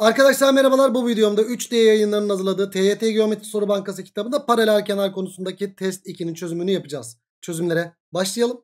Arkadaşlar merhabalar bu videomda 3D yayınlarının hazırladığı TYT Geometri Soru Bankası kitabında paralel kenar konusundaki test 2'nin çözümünü yapacağız. Çözümlere başlayalım.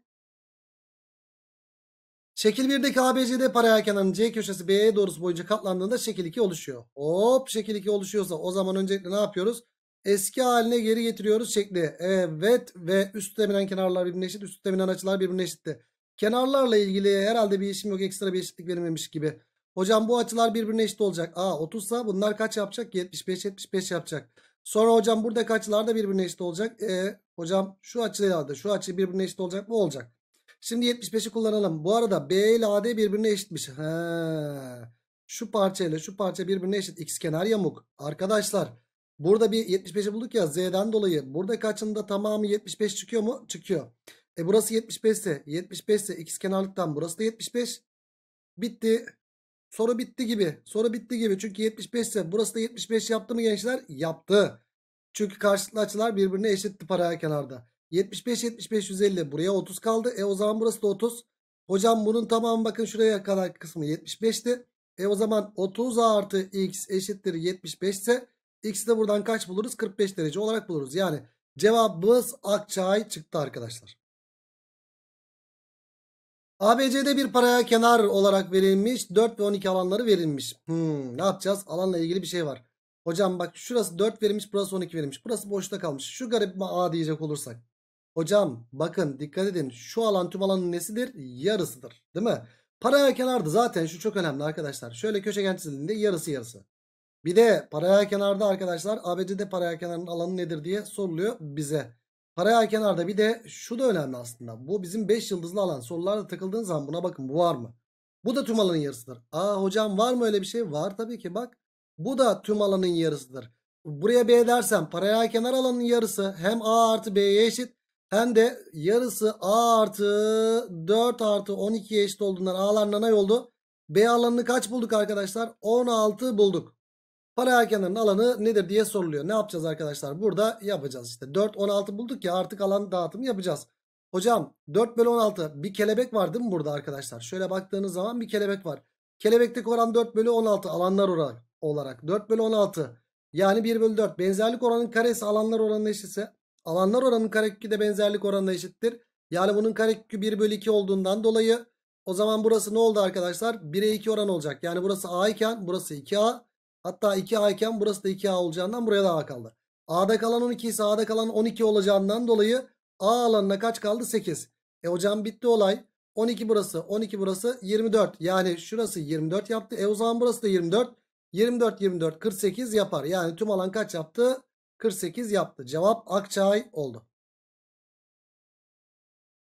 Şekil 1'deki ABCD paralel kenarın C köşesi BE doğrusu boyunca katlandığında şekil 2 oluşuyor. Hop şekil 2 oluşuyorsa o zaman öncelikle ne yapıyoruz? Eski haline geri getiriyoruz şekli. Evet ve üstte binen kenarlar birbirine eşit, üstte binen açılar birbirine eşitti. Kenarlarla ilgili herhalde bir işim yok ekstra bir eşitlik verilmemiş gibi. Hocam bu açılar birbirine eşit olacak. A 30 sa bunlar kaç yapacak? 75 75 yapacak. Sonra hocam buradaki açılar da birbirine eşit olacak. E, hocam şu açılar da şu açı birbirine eşit olacak mı? Olacak. Şimdi 75'i kullanalım. Bu arada B ile AD birbirine eşitmiş. He. Şu parça ile şu parça birbirine eşit. X kenar yamuk. Arkadaşlar burada bir 75'i bulduk ya Z'den dolayı. Burada kaçında tamamı 75 çıkıyor mu? Çıkıyor. E burası 75 ise 75 ise x kenarlıktan burası da 75. Bitti. Soru bitti gibi. Soru bitti gibi. Çünkü 75 ise burası da 75 yaptı mı gençler? Yaptı. Çünkü karşılıklı açılar birbirine eşitti paraya kenarda. 75 75 150 buraya 30 kaldı. E o zaman burası da 30. Hocam bunun tamamı bakın şuraya kadar kısmı 75'ti. E o zaman 30 artı x eşittir 75 ise x'i de buradan kaç buluruz? 45 derece olarak buluruz. Yani cevabımız Akçay çıktı arkadaşlar. ABC'de bir paraya kenar olarak verilmiş. 4 ve 12 alanları verilmiş. Hmm, ne yapacağız? Alanla ilgili bir şey var. Hocam bak şurası 4 verilmiş burası 12 verilmiş. Burası boşta kalmış. Şu garip mi A diyecek olursak. Hocam bakın dikkat edin. Şu alan tüm alanın nesidir? Yarısıdır. Değil mi? Paraya kenardı zaten şu çok önemli arkadaşlar. Şöyle köşegen çizildiğinde yarısı yarısı. Bir de paraya kenarda arkadaşlar ABC'de paraya kenarın alanı nedir diye soruluyor bize. Paraya kenarda bir de şu da önemli aslında. Bu bizim 5 yıldızlı alan sorularda takıldığın zaman buna bakın bu var mı? Bu da tüm alanın yarısıdır. Aa hocam var mı öyle bir şey? Var tabii ki bak. Bu da tüm alanın yarısıdır. Buraya B dersem paraya kenar alanın yarısı hem A artı B'ye eşit hem de yarısı A artı 4 artı 12'ye eşit olduğundan A'lar nanay oldu. B alanını kaç bulduk arkadaşlar? 16 bulduk. Paralel kenarın alanı nedir diye soruluyor. Ne yapacağız arkadaşlar? Burada yapacağız işte. 4, 16 bulduk ya artık alan dağıtımı yapacağız. Hocam 4 bölü 16 bir kelebek var değil mi burada arkadaşlar? Şöyle baktığınız zaman bir kelebek var. Kelebekteki oran 4 bölü 16 alanlar olarak. 4 bölü 16 yani 1 bölü 4. Benzerlik oranın karesi alanlar oranına eşitse alanlar oranın karekökü de benzerlik oranına eşittir. Yani bunun karekökü 1 bölü 2 olduğundan dolayı o zaman burası ne oldu arkadaşlar? 1'e 2 oran olacak. Yani burası A iken burası 2A. Hatta 2A iken burası da 2A olacağından buraya da A kaldı. A'da kalan 12 ise A'da kalan 12 olacağından dolayı A alanına kaç kaldı? 8. E hocam bitti olay. 12 burası 12 burası 24. Yani şurası 24 yaptı. E o zaman burası da 24. 24 24 48 yapar. Yani tüm alan kaç yaptı? 48 yaptı. Cevap Akçay oldu.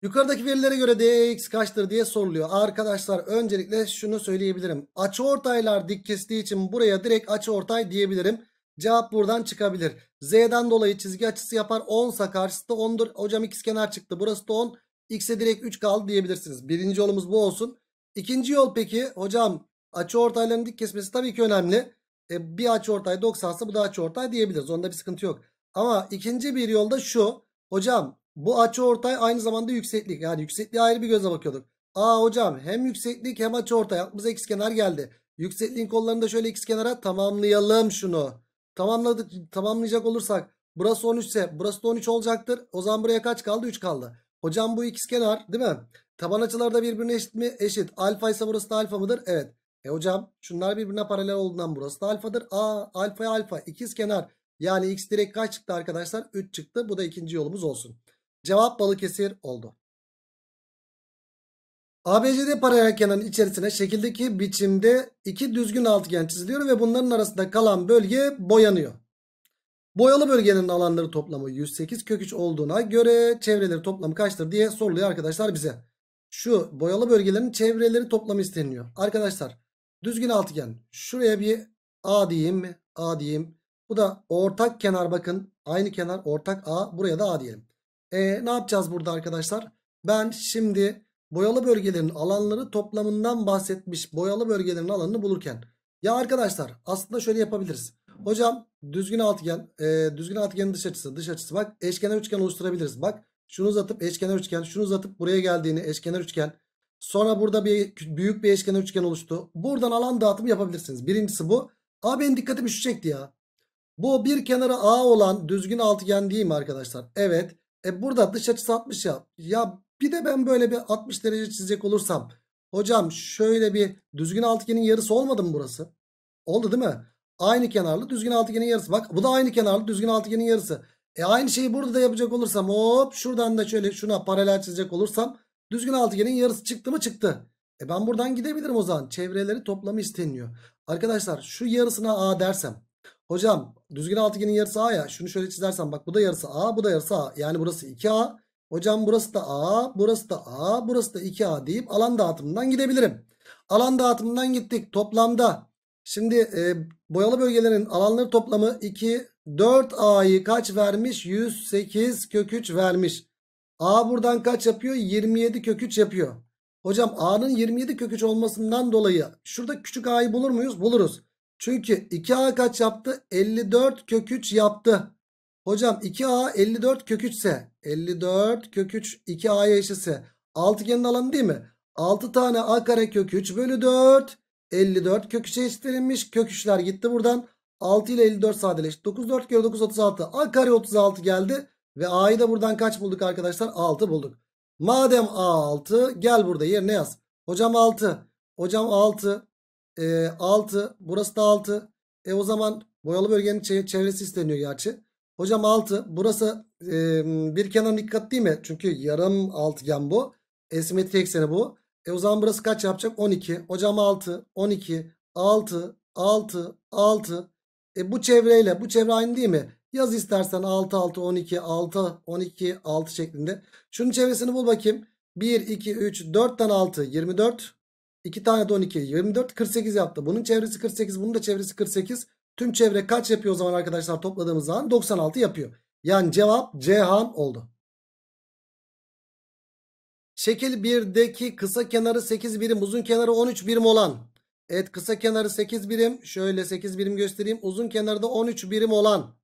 Yukarıdaki verilere göre dx kaçtır diye soruluyor. Arkadaşlar öncelikle şunu söyleyebilirim. Açıortaylar dik kestiği için buraya direkt açıortay diyebilirim. Cevap buradan çıkabilir. Z'den dolayı çizgi açısı yapar. 10 sa karşısı da 10'dur. Hocam x kenar çıktı. Burası da 10. X'e direkt 3 kaldı diyebilirsiniz. Birinci yolumuz bu olsun. İkinci yol peki hocam açıortayların dik kesmesi tabii ki önemli. E, bir açıortay 90 ise bu da açıortay diyebiliriz. Onda bir sıkıntı yok. Ama ikinci bir yolda şu. Hocam bu açı ortay aynı zamanda yükseklik. Yani yüksekliğe ayrı bir göze bakıyorduk. Aa hocam hem yükseklik hem açı ortay. Aklımıza x kenar geldi. Yüksekliğin kollarını da şöyle x kenara tamamlayalım şunu. Tamamladık, tamamlayacak olursak burası 13 ise burası da 13 olacaktır. O zaman buraya kaç kaldı? 3 kaldı. Hocam bu x kenar değil mi? Taban açıları da birbirine eşit mi? Eşit. Alfa ise burası da alfa mıdır? Evet. E hocam şunlar birbirine paralel olduğundan burası da alfadır. Aa alfaya alfa ikiz kenar. Yani x direkt kaç çıktı arkadaşlar? 3 çıktı. Bu da ikinci yolumuz olsun. Cevap Balıkesir oldu. ABCD paralelkenarın içerisine şekildeki biçimde iki düzgün altıgen çiziliyor ve bunların arasında kalan bölge boyanıyor. Boyalı bölgenin alanları toplamı 108 kök 3 olduğuna göre çevreleri toplamı kaçtır diye soruluyor arkadaşlar bize. Şu boyalı bölgelerin çevreleri toplamı isteniyor. Arkadaşlar düzgün altıgen şuraya bir A diyeyim mi? A diyeyim. Bu da ortak kenar bakın. Aynı kenar ortak A. Buraya da A diyelim. E, ne yapacağız burada arkadaşlar? Ben şimdi boyalı bölgelerin alanları toplamından bahsetmiş boyalı bölgelerin alanını bulurken. Ya arkadaşlar aslında şöyle yapabiliriz. Hocam düzgün altıgen, e, düzgün altıgenin dış açısı, dış açısı bak eşkenar üçgen oluşturabiliriz. Bak şunu uzatıp eşkenar üçgen, şunu uzatıp buraya geldiğini eşkenar üçgen. Sonra burada bir büyük bir eşkenar üçgen oluştu. Buradan alan dağıtımı yapabilirsiniz. Birincisi bu. Aa benim dikkatimi şu çekti ya. Bu bir kenara A olan düzgün altıgen değil mi arkadaşlar? Evet. E burada dış açısı 60 ya. Ya bir de ben böyle bir 60 derece çizecek olursam. Hocam şöyle bir düzgün altıgenin yarısı olmadı mı burası? Oldu değil mi? Aynı kenarlı düzgün altıgenin yarısı. Bak bu da aynı kenarlı düzgün altıgenin yarısı. E aynı şeyi burada da yapacak olursam hop şuradan da şöyle şuna paralel çizecek olursam düzgün altıgenin yarısı çıktı mı çıktı. E ben buradan gidebilirim o zaman. Çevreleri toplamı isteniyor. Arkadaşlar şu yarısına A dersem Hocam düzgün altıgenin yarısı A ya. Şunu şöyle çizersem, bak bu da yarısı A bu da yarısı A. Yani burası 2A. Hocam burası da A burası da A burası da 2A deyip alan dağıtımından gidebilirim. Alan dağıtımından gittik toplamda. Şimdi e, boyalı bölgelerin alanları toplamı 2 4A'yı kaç vermiş? 108 kök 3 vermiş. A buradan kaç yapıyor? 27 kök 3 yapıyor. Hocam A'nın 27 kök 3 olmasından dolayı şurada küçük A'yı bulur muyuz? Buluruz. Çünkü 2A kaç yaptı? 54 kök 3 yaptı. Hocam 2A 54 kök 3 ise 54 kök 3 2A'ya eşitse altıgenin alanı değil mi? 6 tane A kare kök 3 bölü 4 54 kök eşitlenmiş eşitlenilmiş. Kök 3'ler gitti buradan. 6 ile 54 sadeleşti. 9 4 kere 9 36. A kare 36 geldi. Ve A'yı da buradan kaç bulduk arkadaşlar? 6 bulduk. Madem A 6 gel burada yerine yaz. Hocam 6. Hocam 6 e, 6. Burası da 6. E o zaman boyalı bölgenin çevresi isteniyor gerçi. Hocam 6. Burası e, bir kenar dikkat değil mi? Çünkü yarım altıgen bu. Esimetri ekseni bu. E o zaman burası kaç yapacak? 12. Hocam 6. 12. 6. 6. 6. E bu çevreyle bu çevre aynı değil mi? Yaz istersen 6 6 12 6 12 6 şeklinde. Şunun çevresini bul bakayım. 1 2 3 4 tane 6 24. 2 tane de 12. 24 48 yaptı. Bunun çevresi 48. Bunun da çevresi 48. Tüm çevre kaç yapıyor o zaman arkadaşlar topladığımız zaman? 96 yapıyor. Yani cevap Cihan oldu. Şekil 1'deki kısa kenarı 8 birim uzun kenarı 13 birim olan. Evet kısa kenarı 8 birim. Şöyle 8 birim göstereyim. Uzun kenarı da 13 birim olan.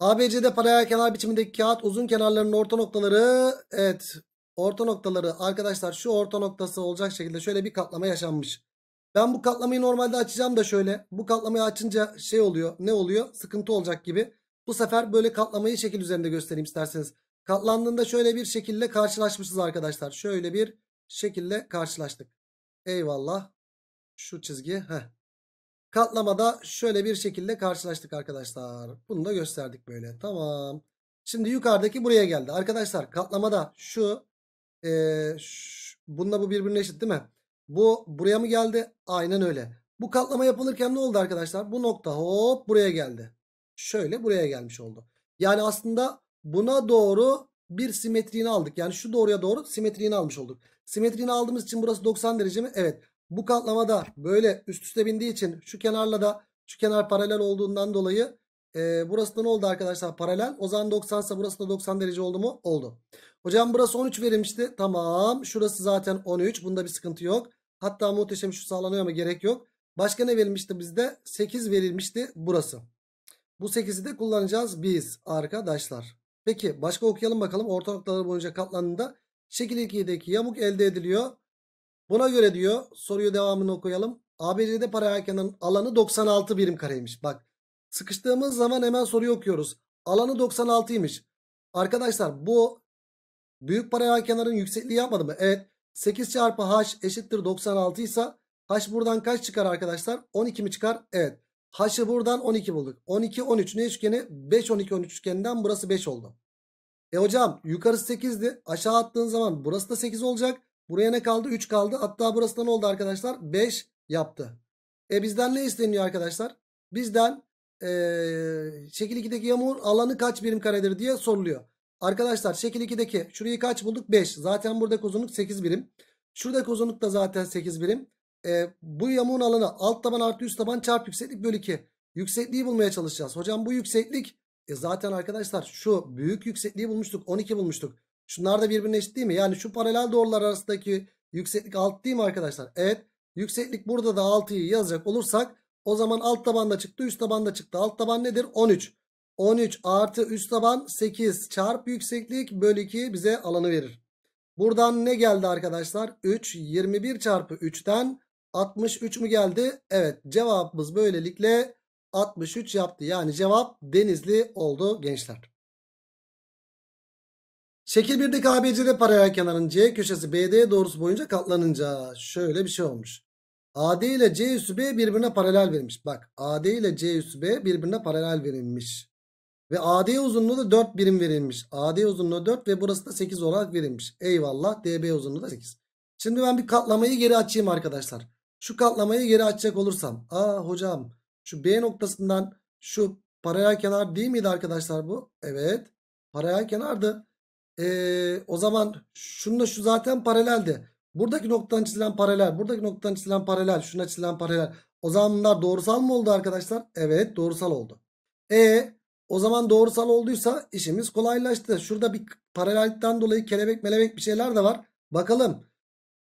ABC'de paralel kenar biçimindeki kağıt uzun kenarlarının orta noktaları evet orta noktaları arkadaşlar şu orta noktası olacak şekilde şöyle bir katlama yaşanmış. Ben bu katlamayı normalde açacağım da şöyle. Bu katlamayı açınca şey oluyor. Ne oluyor? Sıkıntı olacak gibi. Bu sefer böyle katlamayı şekil üzerinde göstereyim isterseniz. Katlandığında şöyle bir şekilde karşılaşmışız arkadaşlar. Şöyle bir şekilde karşılaştık. Eyvallah. Şu çizgi. Heh. Katlamada şöyle bir şekilde karşılaştık arkadaşlar. Bunu da gösterdik böyle. Tamam. Şimdi yukarıdaki buraya geldi. Arkadaşlar katlamada şu ee, bununla bu birbirine eşit değil mi? Bu buraya mı geldi? Aynen öyle. Bu katlama yapılırken ne oldu arkadaşlar? Bu nokta hop buraya geldi. Şöyle buraya gelmiş oldu. Yani aslında buna doğru bir simetriğini aldık. Yani şu doğruya doğru simetriğini almış olduk. Simetriğini aldığımız için burası 90 derece mi? Evet. Bu katlamada böyle üst üste bindiği için şu kenarla da şu kenar paralel olduğundan dolayı e, burası da ne oldu arkadaşlar? Paralel. O zaman 90 ise burası da 90 derece oldu mu? Oldu. Hocam burası 13 verilmişti. Tamam. Şurası zaten 13. Bunda bir sıkıntı yok. Hatta muhteşem şu sağlanıyor ama gerek yok. Başka ne verilmişti bizde? 8 verilmişti burası. Bu 8'i de kullanacağız biz arkadaşlar. Peki başka okuyalım bakalım. Orta noktaları boyunca katlandığında şekil 2'deki yamuk elde ediliyor. Buna göre diyor soruyu devamını okuyalım. ABC'de paralel kenarın alanı 96 birim kareymiş. Bak sıkıştığımız zaman hemen soruyu okuyoruz. Alanı 96'ymış. Arkadaşlar bu Büyük paralel kenarın yüksekliği yapmadı mı? Evet. 8 çarpı h eşittir 96 ise h buradan kaç çıkar arkadaşlar? 12 mi çıkar? Evet. h'ı buradan 12 bulduk. 12 13 ne üçgeni? 5 12 13 üçgeninden burası 5 oldu. E hocam yukarısı 8'di. Aşağı attığın zaman burası da 8 olacak. Buraya ne kaldı? 3 kaldı. Hatta burası da ne oldu arkadaşlar? 5 yaptı. E bizden ne isteniyor arkadaşlar? Bizden ee, şekil 2'deki yamur alanı kaç birim karedir diye soruluyor. Arkadaşlar şekil 2'deki şurayı kaç bulduk? 5. Zaten buradaki uzunluk 8 birim. Şuradaki uzunluk da zaten 8 birim. E, bu yamuğun alanı alt taban artı üst taban çarp yükseklik bölü 2. Yüksekliği bulmaya çalışacağız. Hocam bu yükseklik e, zaten arkadaşlar şu büyük yüksekliği bulmuştuk. 12 bulmuştuk. Şunlar da birbirine eşit değil mi? Yani şu paralel doğrular arasındaki yükseklik alt değil mi arkadaşlar? Evet. Yükseklik burada da 6'yı yazacak olursak o zaman alt tabanda çıktı üst tabanda çıktı. Alt taban nedir? 13. 13 artı üst taban 8 çarp yükseklik bölü 2 bize alanı verir. Buradan ne geldi arkadaşlar? 3 21 çarpı 3'ten 63 mü geldi? Evet cevabımız böylelikle 63 yaptı. Yani cevap denizli oldu gençler. Şekil 1'deki ABCD paralel kenarın C köşesi BD doğrusu boyunca katlanınca şöyle bir şey olmuş. AD ile C üssü B birbirine paralel verilmiş. Bak AD ile C üssü B birbirine paralel verilmiş. Ve AD uzunluğu da 4 birim verilmiş. AD uzunluğu 4 ve burası da 8 olarak verilmiş. Eyvallah DB uzunluğu da 8. Şimdi ben bir katlamayı geri açayım arkadaşlar. Şu katlamayı geri açacak olursam. Aa hocam şu B noktasından şu paralel kenar değil miydi arkadaşlar bu? Evet paralel kenardı. Ee, o zaman şununla şu zaten paraleldi. Buradaki noktadan çizilen paralel, buradaki noktadan çizilen paralel, şuna çizilen paralel. O zaman bunlar doğrusal mı oldu arkadaşlar? Evet doğrusal oldu. E o zaman doğrusal olduysa işimiz kolaylaştı. Şurada bir paralellikten dolayı kelebek melebek bir şeyler de var. Bakalım.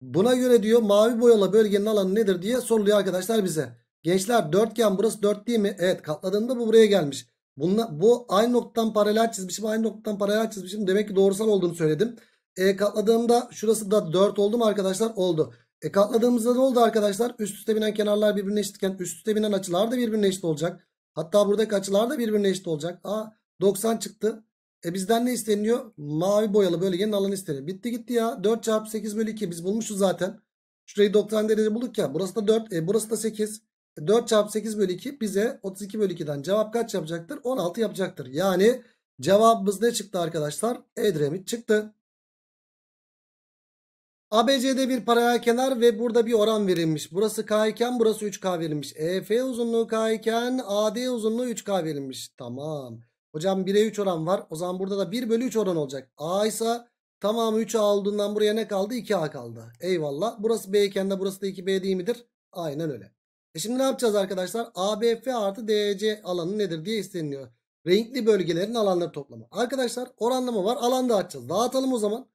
Buna göre diyor mavi boyalı bölgenin alanı nedir diye soruluyor arkadaşlar bize. Gençler dörtgen burası dört değil mi? Evet katladığında bu buraya gelmiş. Bunla, bu aynı noktadan paralel çizmişim aynı noktadan paralel çizmişim. Demek ki doğrusal olduğunu söyledim. E katladığımda şurası da 4 oldu mu arkadaşlar? Oldu. E katladığımızda ne oldu arkadaşlar? Üst üste binen kenarlar birbirine eşitken üst üste binen açılar da birbirine eşit olacak. Hatta buradaki açılar da birbirine eşit olacak. A 90 çıktı. E bizden ne isteniyor? Mavi boyalı bölgenin alanı isteniyor. Bitti gitti ya. 4 çarpı 8 bölü 2 biz bulmuşuz zaten. Şurayı 90 derece bulduk ya. Burası da 4. E burası da 8. 4 e, çarpı 8 bölü 2 bize 32 bölü 2'den cevap kaç yapacaktır? 16 yapacaktır. Yani cevabımız ne çıktı arkadaşlar? Edremit çıktı. ABC'de bir paralel kenar ve burada bir oran verilmiş. Burası K iken burası 3K verilmiş. EF uzunluğu K iken AD uzunluğu 3K verilmiş. Tamam. Hocam 1'e 3 oran var. O zaman burada da 1 bölü 3 oran olacak. A ise tamamı 3 aldığından buraya ne kaldı? 2A kaldı. Eyvallah. Burası B iken de burası da 2B değil midir? Aynen öyle. E şimdi ne yapacağız arkadaşlar? ABF artı DC alanı nedir diye isteniliyor. Renkli bölgelerin alanları toplamı. Arkadaşlar oranlama var. Alanda dağıtacağız. Dağıtalım o zaman.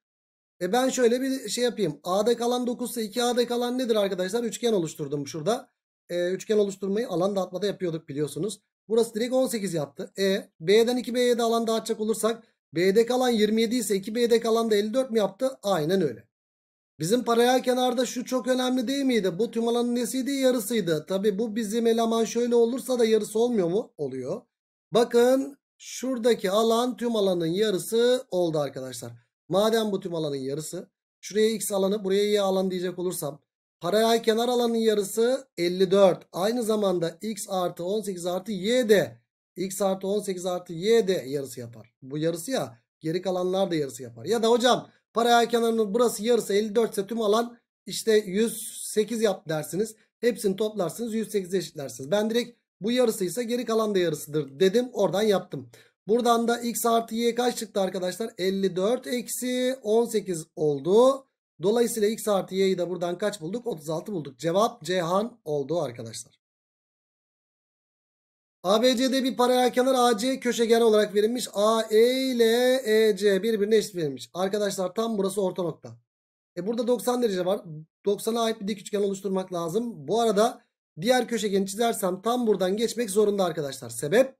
E ben şöyle bir şey yapayım. A'da kalan 9 ise 2A'da kalan nedir arkadaşlar? Üçgen oluşturdum şurada. E, üçgen oluşturmayı alan dağıtmada yapıyorduk biliyorsunuz. Burası direkt 18 yaptı. E B'den 2B'ye de alan dağıtacak olursak B'de kalan 27 ise 2B'de kalan da 54 mi yaptı? Aynen öyle. Bizim paraya kenarda şu çok önemli değil miydi? Bu tüm alanın nesiydi? Yarısıydı. Tabi bu bizim eleman şöyle olursa da yarısı olmuyor mu? Oluyor. Bakın şuradaki alan tüm alanın yarısı oldu arkadaşlar. Madem bu tüm alanın yarısı. Şuraya x alanı buraya y alan diyecek olursam. Paralel kenar alanın yarısı 54. Aynı zamanda x artı 18 artı y de x artı 18 artı y de yarısı yapar. Bu yarısı ya geri kalanlar da yarısı yapar. Ya da hocam paralel kenarının burası yarısı 54 ise tüm alan işte 108 yap dersiniz. Hepsini toplarsınız 108 eşitlersiniz. Ben direkt bu yarısıysa geri kalan da yarısıdır dedim oradan yaptım. Buradan da x artı y kaç çıktı arkadaşlar? 54 eksi 18 oldu. Dolayısıyla x artı y'yi de buradan kaç bulduk? 36 bulduk. Cevap Cihan oldu arkadaşlar. ABC'de bir paralel kenar AC köşegen olarak verilmiş. AE ile EC birbirine eşit verilmiş. Arkadaşlar tam burası orta nokta. E burada 90 derece var. 90'a ait bir dik üçgen oluşturmak lazım. Bu arada diğer köşegeni çizersem tam buradan geçmek zorunda arkadaşlar. Sebep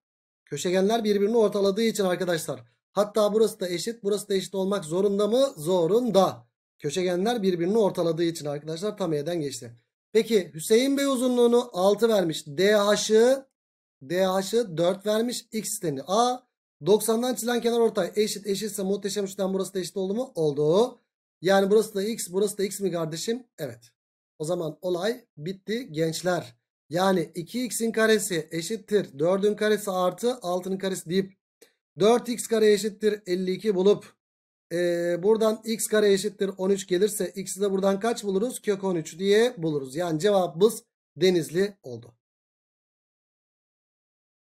Köşegenler birbirini ortaladığı için arkadaşlar. Hatta burası da eşit. Burası da eşit olmak zorunda mı? Zorunda. Köşegenler birbirini ortaladığı için arkadaşlar tam E'den geçti. Peki Hüseyin Bey uzunluğunu 6 vermiş. DH'ı DH'ı 4 vermiş. X isteni A. 90'dan çizilen kenar ortay eşit eşitse muhteşem üçten burası da eşit oldu mu? Oldu. Yani burası da X burası da X mi kardeşim? Evet. O zaman olay bitti gençler. Yani 2x'in karesi eşittir 4'ün karesi artı 6'nın karesi deyip 4x kare eşittir 52 bulup e, buradan x kare eşittir 13 gelirse x'i de buradan kaç buluruz? Kök 13 diye buluruz. Yani cevabımız denizli oldu.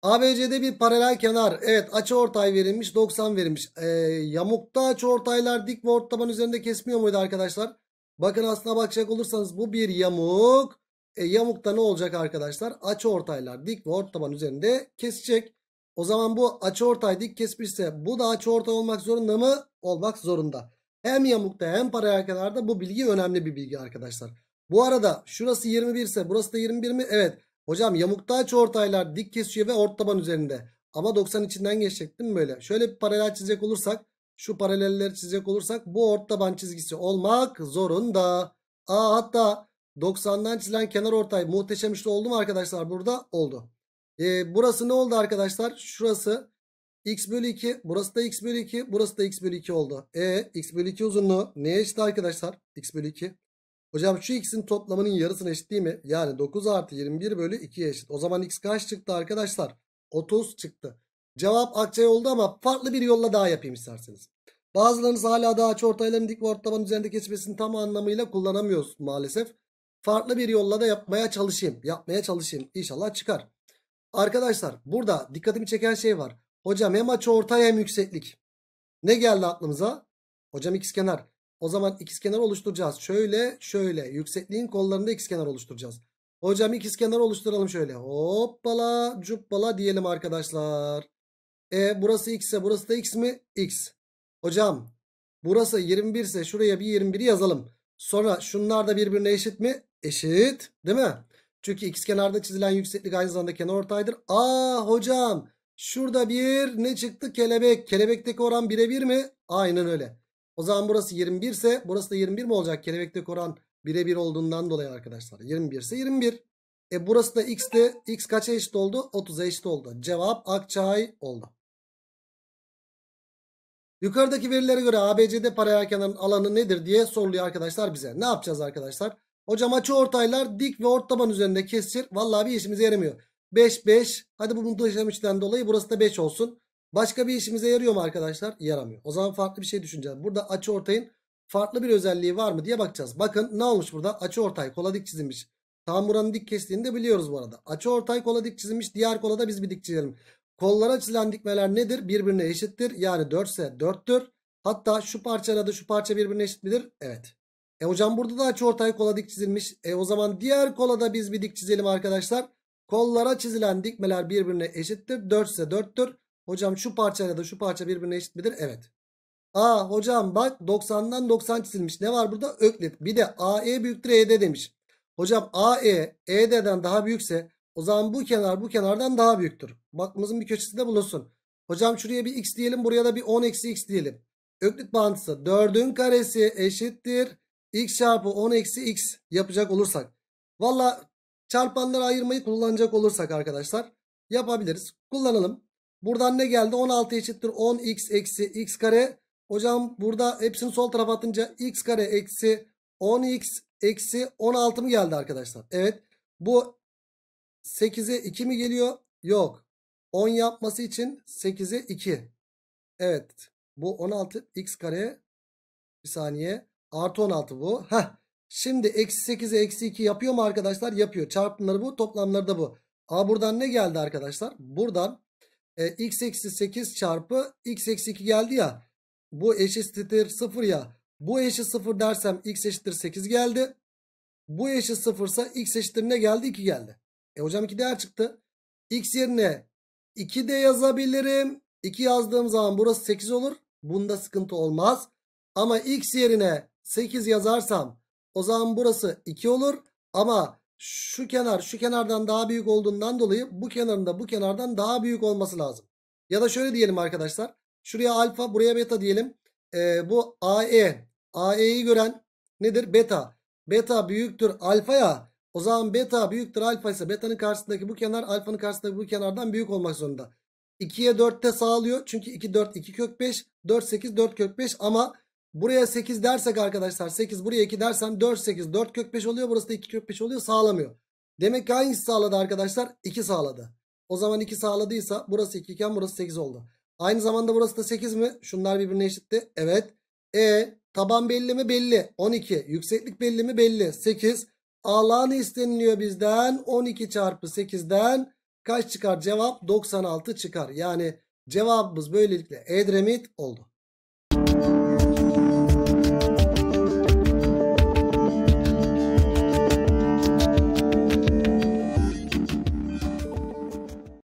ABC'de bir paralel kenar. Evet açı ortay verilmiş 90 verilmiş. E, yamukta açı ortaylar dik ve ortaban üzerinde kesmiyor muydu arkadaşlar? Bakın aslına bakacak olursanız bu bir yamuk. E, yamukta ne olacak arkadaşlar? Açı ortaylar dik ve ort taban üzerinde kesecek. O zaman bu açı ortay dik kesmişse bu da açı ortay olmak zorunda mı? Olmak zorunda. Hem yamukta hem paralel kenarda bu bilgi önemli bir bilgi arkadaşlar. Bu arada şurası 21 ise burası da 21 mi? Evet. Hocam yamukta açı ortaylar dik kesiyor ve ort taban üzerinde. Ama 90 içinden geçecek değil mi böyle? Şöyle bir paralel çizecek olursak şu paralelleri çizecek olursak bu ort taban çizgisi olmak zorunda. Aa hatta 90'dan çizilen kenar ortay muhteşem üçlü oldu mu arkadaşlar burada? Oldu. E, burası ne oldu arkadaşlar? Şurası x bölü 2. Burası da x bölü 2. Burası da x bölü 2 oldu. E x bölü 2 uzunluğu neye eşit arkadaşlar? x bölü 2. Hocam şu x'in toplamının yarısına eşit değil mi? Yani 9 artı 21 bölü 2'ye eşit. O zaman x kaç çıktı arkadaşlar? 30 çıktı. Cevap Akçay oldu ama farklı bir yolla daha yapayım isterseniz. Bazılarınız hala daha açı ortayların dik ve orta tabanın üzerinde kesmesini tam anlamıyla kullanamıyoruz maalesef farklı bir yolla da yapmaya çalışayım. Yapmaya çalışayım. İnşallah çıkar. Arkadaşlar burada dikkatimi çeken şey var. Hocam hem açı ortay hem yükseklik. Ne geldi aklımıza? Hocam ikizkenar. O zaman ikizkenar oluşturacağız. Şöyle şöyle yüksekliğin kollarında ikizkenar oluşturacağız. Hocam ikizkenar oluşturalım şöyle. Hoppala cuppala diyelim arkadaşlar. E burası x ise burası da x mi? X. Hocam burası 21 ise şuraya bir 21'i yazalım. Sonra şunlar da birbirine eşit mi? eşit değil mi? Çünkü ikizkenarda çizilen yükseklik aynı zamanda kenar ortaydır. Aa ah hocam şurada bir ne çıktı? Kelebek. Kelebekteki oran birebir mi? Aynen öyle. O zaman burası 21 ise burası da 21 mi olacak? Kelebekteki oran birebir olduğundan dolayı arkadaşlar. 21 ise 21. E burası da x de x kaça eşit oldu? 30'a eşit oldu. Cevap Akçay oldu. Yukarıdaki verilere göre ABCD paralel kenarın alanı nedir diye soruluyor arkadaşlar bize. Ne yapacağız arkadaşlar? Hocam açı ortaylar dik ve ort taban üzerinde kesir. Vallahi bir işimize yaramıyor. 5 5. Hadi bu muhteşem üçten dolayı burası da 5 olsun. Başka bir işimize yarıyor mu arkadaşlar? Yaramıyor. O zaman farklı bir şey düşüneceğiz. Burada açı ortayın farklı bir özelliği var mı diye bakacağız. Bakın ne olmuş burada? Açı ortay kola dik çizilmiş. Tam buranın dik kestiğini de biliyoruz bu arada. Açı ortay kola dik çizilmiş. Diğer kola da biz bir dik çizelim. Kollara çizilen dikmeler nedir? Birbirine eşittir. Yani 4 ise 4'tür. Hatta şu parçayla da şu parça birbirine eşit midir? Evet. E hocam burada da açıortay kola dik çizilmiş. E o zaman diğer kola da biz bir dik çizelim arkadaşlar. Kollara çizilen dikmeler birbirine eşittir. 4 ise 4'tür. Hocam şu parçayla da şu parça birbirine eşit midir? Evet. Aa hocam bak 90'dan 90 çizilmiş. Ne var burada? Öklit. Bir de AE büyüktür ED demiş. Hocam AE ED'den daha büyükse o zaman bu kenar bu kenardan daha büyüktür. Bakmamızın bir köşesinde bulunsun. Hocam şuraya bir x diyelim buraya da bir 10 eksi x diyelim. Öklit bağıntısı 4'ün karesi eşittir x çarpı 10 eksi x yapacak olursak. Valla çarpanları ayırmayı kullanacak olursak arkadaşlar yapabiliriz. Kullanalım. Buradan ne geldi? 16 eşittir 10x eksi x kare. Hocam burada hepsini sol tarafa atınca x kare eksi 10x eksi 16 mı geldi arkadaşlar? Evet. Bu 8'e 2 mi geliyor? Yok. 10 yapması için 8'e 2. Evet. Bu 16 x kare bir saniye. Artı 16 bu. Heh. Şimdi eksi 8'e eksi 2 yapıyor mu arkadaşlar? Yapıyor. Çarpımları bu. Toplamları da bu. A buradan ne geldi arkadaşlar? Buradan e, x eksi 8 çarpı x eksi 2 geldi ya. Bu eşittir 0 ya. Bu eşit 0 dersem x eşittir 8 geldi. Bu eşit 0 ise x eşittir ne geldi? 2 geldi. E hocam 2 değer çıktı. x yerine 2 de yazabilirim. 2 yazdığım zaman burası 8 olur. Bunda sıkıntı olmaz. Ama x yerine 8 yazarsam o zaman burası 2 olur. Ama şu kenar şu kenardan daha büyük olduğundan dolayı bu kenarın bu kenardan daha büyük olması lazım. Ya da şöyle diyelim arkadaşlar. Şuraya alfa buraya beta diyelim. Ee, bu AE. AE'yi gören nedir? Beta. Beta büyüktür alfa ya O zaman beta büyüktür alfa ise betanın karşısındaki bu kenar alfanın karşısındaki bu kenardan büyük olmak zorunda. 2'ye 4'te sağlıyor. Çünkü 2 4 2 kök 5 4 8 4 kök 5 ama Buraya 8 dersek arkadaşlar 8 buraya 2 dersem 4 8 4 kök 5 oluyor. Burası da 2 kök 5 oluyor sağlamıyor. Demek ki hangisi sağladı arkadaşlar? 2 sağladı. O zaman 2 sağladıysa burası 2 iken burası 8 oldu. Aynı zamanda burası da 8 mi? Şunlar birbirine eşitti. Evet. E taban belli mi? Belli. 12. Yükseklik belli mi? Belli. 8. Alan isteniliyor bizden. 12 çarpı 8'den kaç çıkar? Cevap 96 çıkar. Yani cevabımız böylelikle Edremit oldu.